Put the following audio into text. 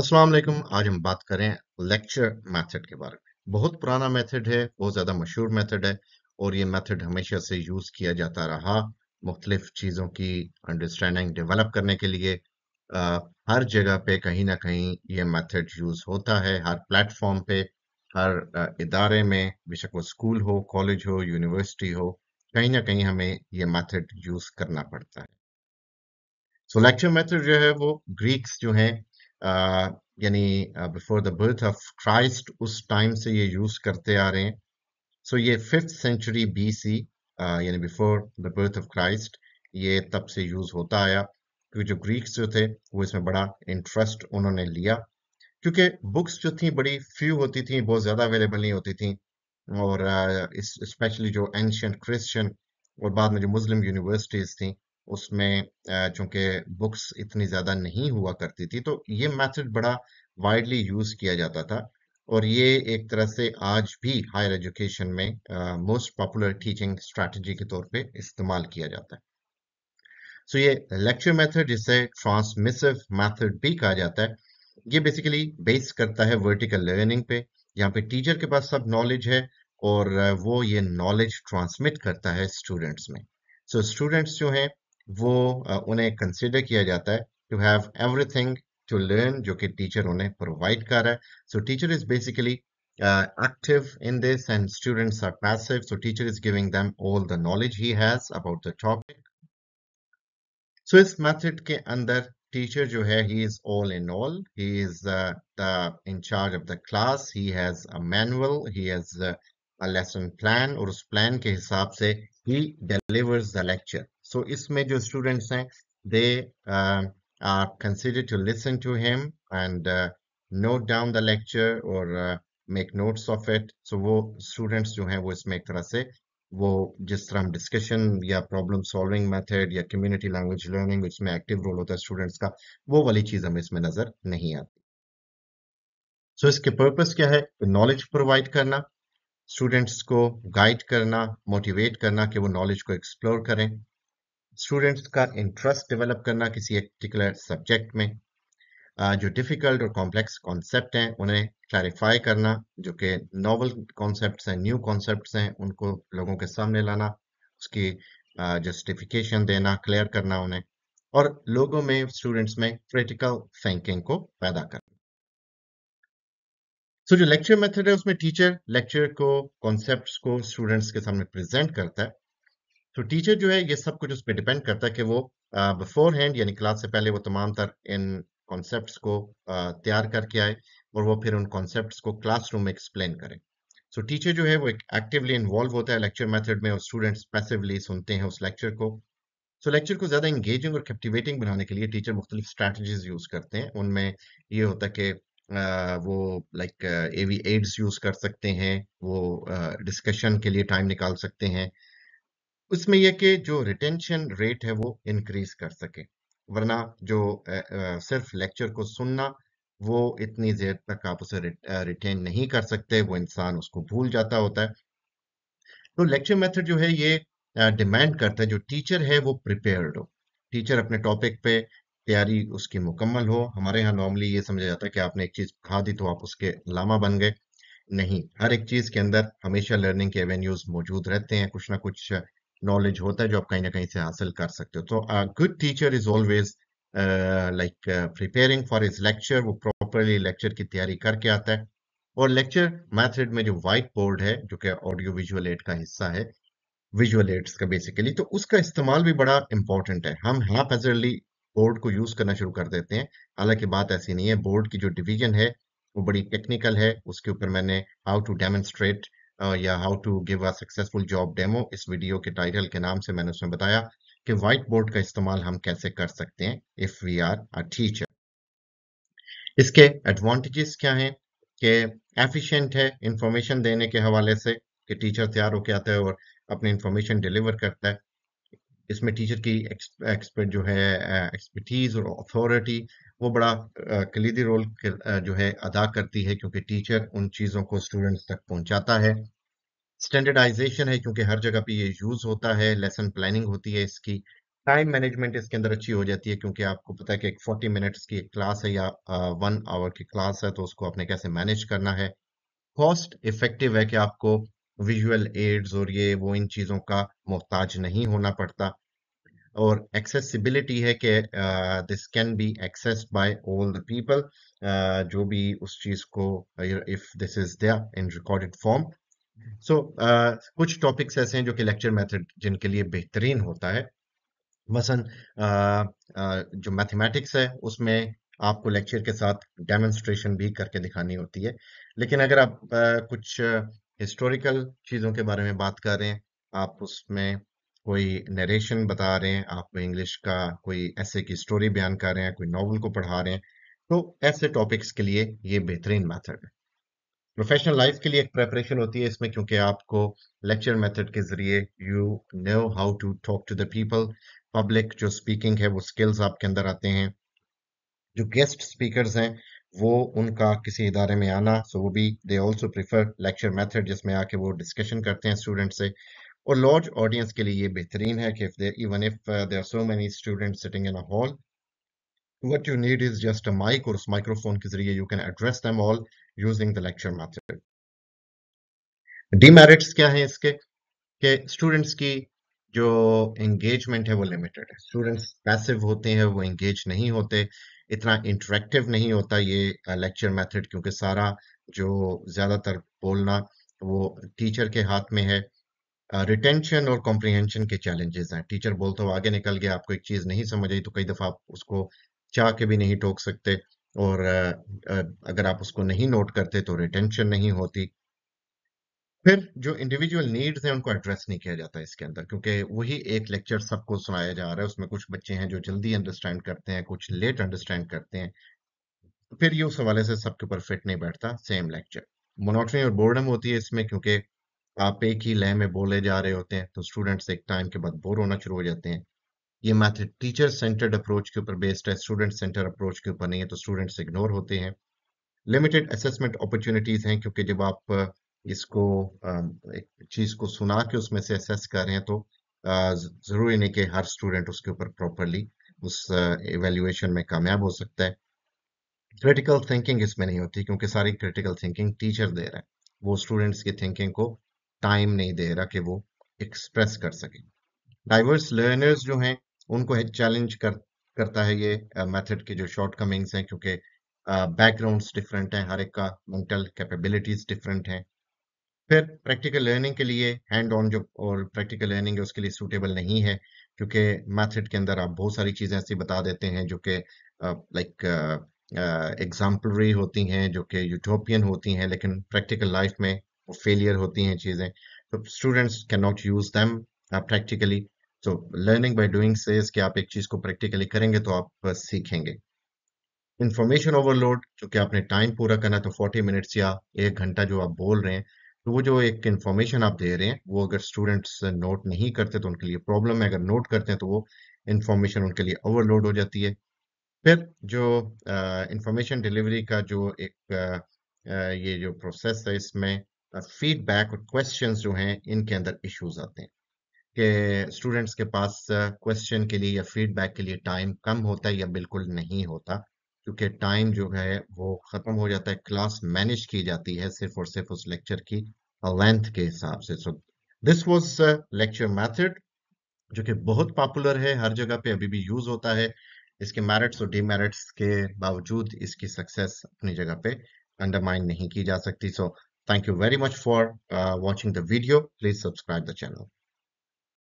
अस्सलाम वालेकुम आज हम बात करें लेक्चर मेथड के बारे में बहुत पुराना मेथड है बहुत ज़्यादा मशहूर मेथड है और ये मेथड हमेशा से यूज़ किया जाता रहा मुख्तलिफ चीज़ों की अंडरस्टैंडिंग डेवलप करने के लिए आ, हर जगह पे कहीं ना कहीं ये मेथड यूज़ होता है हर प्लेटफॉर्म पे हर इदारे में बेशक वो स्कूल हो कॉलेज हो यूनिवर्सिटी हो कहीं ना कहीं हमें ये मेथड यूज़ करना पड़ता है सो लेक्चर मेथड जो है वो ग्रीक्स जो हैं यानी before the birth of Christ उस टाइम से ये यूज करते आ रहे हैं सो so ये फिफ्थ सेंचुरी बी सी यानी before the birth of Christ ये तब से यूज होता आया क्योंकि जो ग्रीक्स जो थे वो इसमें बड़ा इंटरेस्ट उन्होंने लिया क्योंकि बुक्स जो थी बड़ी फ्यू होती थी बहुत ज़्यादा अवेलेबल नहीं होती थी और स्पेशली जो एंशंट क्रिश्चियन और बाद में जो मुस्लिम यूनिवर्सिटीज़ थी उसमें चूंकि बुक्स इतनी ज़्यादा नहीं हुआ करती थी तो ये मेथड बड़ा वाइडली यूज़ किया जाता था और ये एक तरह से आज भी हायर एजुकेशन में मोस्ट पॉपुलर टीचिंग स्ट्रेटजी के तौर पे इस्तेमाल किया जाता है सो so, ये लेक्चर मेथड जिसे ट्रांसमिसिव मेथड भी कहा जाता है ये बेसिकली बेस करता है वर्टिकल लर्निंग पे यहाँ पे टीचर के पास सब नॉलेज है और वो ये नॉलेज ट्रांसमिट करता है स्टूडेंट्स में सो so, स्टूडेंट्स जो हैं वो उन्हें कंसिडर किया जाता है to have everything to learn जो कि टीचर उन्हें प्रोवाइड कर रहा है so teacher is basically active in this and students are passive so teacher is giving them all the knowledge he has about the topic so इस method के अंदर teacher जो है he is all in all he is the in charge of the class he has a manual he has lesson plan और उस plan के हिसाब से he delivers the lecture so इसमें जो स्टूडेंट्स हैं they are consider to listen to him and note down the lecture और make notes of it so वो स्टूडेंट्स जो हैं वो इसमें एक तरह से वो जिस तरह हम डिस्कशन या प्रॉब्लम सॉल्विंग मेथड या कम्युनिटी लैंग्वेज लर्निंग इसमें एक्टिव रोल होता है स्टूडेंट्स का वो वाली चीज हमें इसमें नजर नहीं आती सो so, इसके पर्पस क्या है नॉलेज प्रोवाइड करना स्टूडेंट्स को गाइड करना मोटिवेट करना कि वो नॉलेज को एक्सप्लोर करें स्टूडेंट्स का इंटरेस्ट डेवलप करना किसी एक पर्टिकुलर सब्जेक्ट में जो डिफ़िकल्ट और कॉम्प्लेक्स कॉन्सेप्ट हैं उन्हें क्लैरिफाई करना जो कि नॉवल कॉन्सेप्ट हैं न्यू कॉन्सेप्ट हैं उनको लोगों के सामने लाना उसकी जस्टिफिकेशन देना क्लियर करना उन्हें और लोगों में स्टूडेंट्स में क्रिटिकल थिंकिंग को पैदा करना सो so, जो लेक्चर मेथड है उसमें टीचर लेक्चर को कॉन्सेप्ट्स को स्टूडेंट्स के सामने प्रेजेंट करता है तो टीचर जो है ये सब कुछ उस पर डिपेंड करता है कि वो बिफोर हैंड यानी क्लास से पहले वो तमाम तर इन कॉन्सेप्ट को तैयार करके आए और वो फिर उन कॉन्सेप्ट को क्लासरूम में एक्सप्लेन करें सो टीचर जो है वो एक एक्टिवली इन्वॉल्व होता है लेक्चर मेथड में और स्टूडेंट्स पैसिवली सुनते हैं उस लेक्चर को सो so, लेक्चर को ज़्यादा इंगेजिंग और कैप्टिवेटिंग बनाने के लिए टीचर मुख्तलिफ स्ट्रैटेजीज यूज़ करते हैं उनमें ये होता है कि वो like A V aids use कर सकते हैं वो डिस्कशन के लिए टाइम निकाल सकते हैं उसमें यह कि जो रिटेंशन रेट है वो इंक्रीज कर सके वरना जो सिर्फ लेक्चर को सुनना वो इतनी देर तक आप उसे रिटेन नहीं कर सकते वो इंसान उसको भूल जाता होता है तो लेक्चर मेथड जो है ये डिमांड करता है जो टीचर है वो प्रिपेयर्ड हो टीचर अपने टॉपिक पे तैयारी उसकी मुकम्मल हो हमारे यहाँ नॉर्मली ये समझा जाता है कि आपने एक चीज़ खा दी तो आप उसके लामा बन गए नहीं हर एक चीज़ के अंदर हमेशा लर्निंग के एवेन्यूज मौजूद रहते हैं कुछ ना कुछ नॉलेज होता है जो आप कहीं ना कहीं से हासिल कर सकते हो तो good teacher is always like preparing for his lecture वो प्रॉपरली लेक्चर की तैयारी करके आता है और लेक्चर मैथड में जो व्हाइट बोर्ड है जो कि ऑडियो विजुअल एड का हिस्सा है विजुअल एड्स का बेसिकली तो उसका इस्तेमाल भी बड़ा इंपॉर्टेंट है हम हाफ एजरली बोर्ड को यूज करना शुरू कर देते हैं हालांकि बात ऐसी नहीं है बोर्ड की जो डिवीजन है वो बड़ी टेक्निकल है उसके ऊपर मैंने हाउ टू डेमोन्स्ट्रेट या how to give a successful job demo इस वीडियो के टाइटल के नाम से मैंने उसमें बताया कि व्हाइट बोर्ड का इस्तेमाल हम कैसे कर सकते हैं if we are a teacher इसके एडवांटेजेस क्या हैं कि एफिशिएंट है इंफॉर्मेशन देने के हवाले से कि टीचर तैयार होकर आता है और अपनी इंफॉर्मेशन डिलीवर करता है इसमें टीचर की एक्सपर्ट जो है एक्सपर्टीज और अथॉरिटी वो बड़ा कलीदी रोल जो है अदा करती है क्योंकि टीचर उन चीज़ों को स्टूडेंट्स तक पहुंचाता है स्टैंडर्डाइजेशन है क्योंकि हर जगह पे ये यूज होता है लेसन प्लानिंग होती है इसकी टाइम मैनेजमेंट इसके अंदर अच्छी हो जाती है क्योंकि आपको पता है कि एक फोर्टी मिनट्स की क्लास है या वन आवर की क्लास है तो उसको आपने कैसे मैनेज करना है कॉस्ट इफेक्टिव है कि आपको विजुअल एड्स और ये वो इन चीज़ों का मोहताज नहीं होना पड़ता और एक्सेसिबिलिटी है कि this can be access by all the people जो भी उस चीज़ को if this is there in recorded form so कुछ टॉपिक्स ऐसे हैं जो कि लेक्चर मेथड जिनके लिए बेहतरीन होता है मसन uh, uh, जो मैथमेटिक्स है उसमें आपको लेक्चर के साथ डेमोन्स्ट्रेशन भी करके दिखानी होती है लेकिन अगर आप uh, कुछ हिस्टोरिकल चीज़ों के बारे में बात कर रहे हैं आप उसमें कोई नरेशन बता रहे हैं आप इंग्लिश का कोई ऐसे की स्टोरी बयान कर रहे हैं कोई नॉवल को पढ़ा रहे हैं तो ऐसे टॉपिक्स के लिए ये बेहतरीन मेथड है प्रोफेशनल लाइफ के लिए एक प्रेपरेशन होती है इसमें क्योंकि आपको लेक्चर मेथड के जरिए you know how to talk to the people public जो स्पीकिंग है वो स्किल्स आपके अंदर आते हैं जो गेस्ट स्पीकर्स हैं वो उनका किसी इदारे में आना सो वो भी they also prefer lecture method जिसमें आके वो डिस्कशन करते हैं स्टूडेंट से और लॉर्ज ऑडियंस के लिए ये बेहतरीन है कि even if they so many student sitting in hall what you need is just a mic और उस माइक्रोफोन के जरिए you can address them all using the lecture method demerits क्या है इसके कि स्टूडेंट्स की जो एंगेजमेंट है वो लिमिटेड है स्टूडेंट्स पैसिव होते हैं वो एंगेज नहीं होते इतना इंटरेक्टिव नहीं होता ये लेक्चर मेथड क्योंकि सारा जो ज़्यादातर बोलना वो टीचर के हाथ में है रिटेंशन और कॉम्प्रिहेंशन के चैलेंजेस हैं टीचर बोलते हो आगे निकल गया आपको एक चीज़ नहीं समझ आई तो कई दफ़ा आप उसको चाह के भी नहीं टोक सकते और अगर आप उसको नहीं नोट करते तो रिटेंशन नहीं होती फिर जो इंडिविजुअल नीड्स हैं उनको एड्रेस नहीं किया जाता इसके अंदर क्योंकि वही एक लेक्चर सबको सुनाया जा रहा है उसमें कुछ बच्चे हैं जो जल्दी अंडरस्टैंड करते हैं कुछ लेट अंडरस्टैंड करते हैं फिर ये उस हवाले से सबके ऊपर फिट नहीं बैठता सेम लेक्चर मोनोटनी और बोर्डम होती है इसमें क्योंकि आप एक ही लय में बोले जा रहे होते हैं तो स्टूडेंट्स एक टाइम के बाद बोर होना शुरू हो जाते हैं ये मैथड टीचर सेंटर्ड अप्रोच के ऊपर बेस्ड है स्टूडेंट सेंटर अप्रोच के ऊपर नहीं है तो स्टूडेंट्स इग्नोर होते हैं लिमिटेड असेसमेंट अपॉर्चुनिटीज हैं क्योंकि जब आप इसको एक चीज को सुना के उसमें से असेस करें तो जरूरी नहीं कि हर स्टूडेंट उसके ऊपर प्रॉपरली उस एवेल्युएशन में कामयाब हो सकता है क्रिटिकल थिंकिंग इसमें नहीं होती क्योंकि सारी क्रिटिकल थिंकिंग टीचर दे रहा है वो स्टूडेंट्स की थिंकिंग को टाइम नहीं दे रहा कि वो एक्सप्रेस कर सके डाइवर्स लर्नर्स जो हैं उनको चैलेंज कर करता है ये मेथड के जो शॉर्ट कमिंग्स हैं क्योंकि बैकग्राउंड्स डिफरेंट हैं हर एक का मेंटल कैपेबिलिटीज डिफरेंट हैं फिर प्रैक्टिकल लर्निंग के लिए हैंड ऑन जो और प्रैक्टिकल लर्निंग है उसके लिए सूटेबल नहीं है क्योंकि मैथड के अंदर आप बहुत सारी चीज़ें ऐसी बता देते हैं जो कि लाइक एग्जाम्पलरी होती हैं जो कि यूटोपियन होती हैं लेकिन प्रैक्टिकल लाइफ में वो फेलियर होती हैं चीज़ें तो students can not use them practically तो लर्निंग बाई डूइंग से कि आप एक चीज़ को प्रैक्टिकली करेंगे तो आप सीखेंगे इंफॉर्मेशन ओवरलोड जो कि आपने टाइम पूरा करना तो 40 मिनट्स या एक घंटा जो आप बोल रहे हैं तो वो जो एक इन्फॉर्मेशन आप दे रहे हैं वो अगर स्टूडेंट्स नोट नहीं करते तो उनके लिए प्रॉब्लम है अगर नोट करते हैं तो वो इन्फॉर्मेशन उनके लिए ओवरलोड हो जाती है फिर जो इंफॉर्मेशन डिलीवरी का जो एक आ, ये जो प्रोसेस है इसमें फीडबैक और क्वेश्चन जो हैं इनके अंदर इश्यूज आते हैं कि स्टूडेंट्स के पास क्वेश्चन के लिए या फीडबैक के लिए टाइम कम होता है या बिल्कुल नहीं होता क्योंकि टाइम जो है वो ख़त्म हो जाता है क्लास मैनेज की जाती है सिर्फ और सिर्फ उस लेक्चर की लेंथ के हिसाब से so this was lecture method जो कि बहुत पॉपुलर है हर जगह पे अभी भी यूज होता है इसके मेरिट्स और डीमेरिट्स के बावजूद इसकी सक्सेस अपनी जगह पे अंडरमाइन नहीं की जा सकती so thank you very much for watching the video please subscribe the channel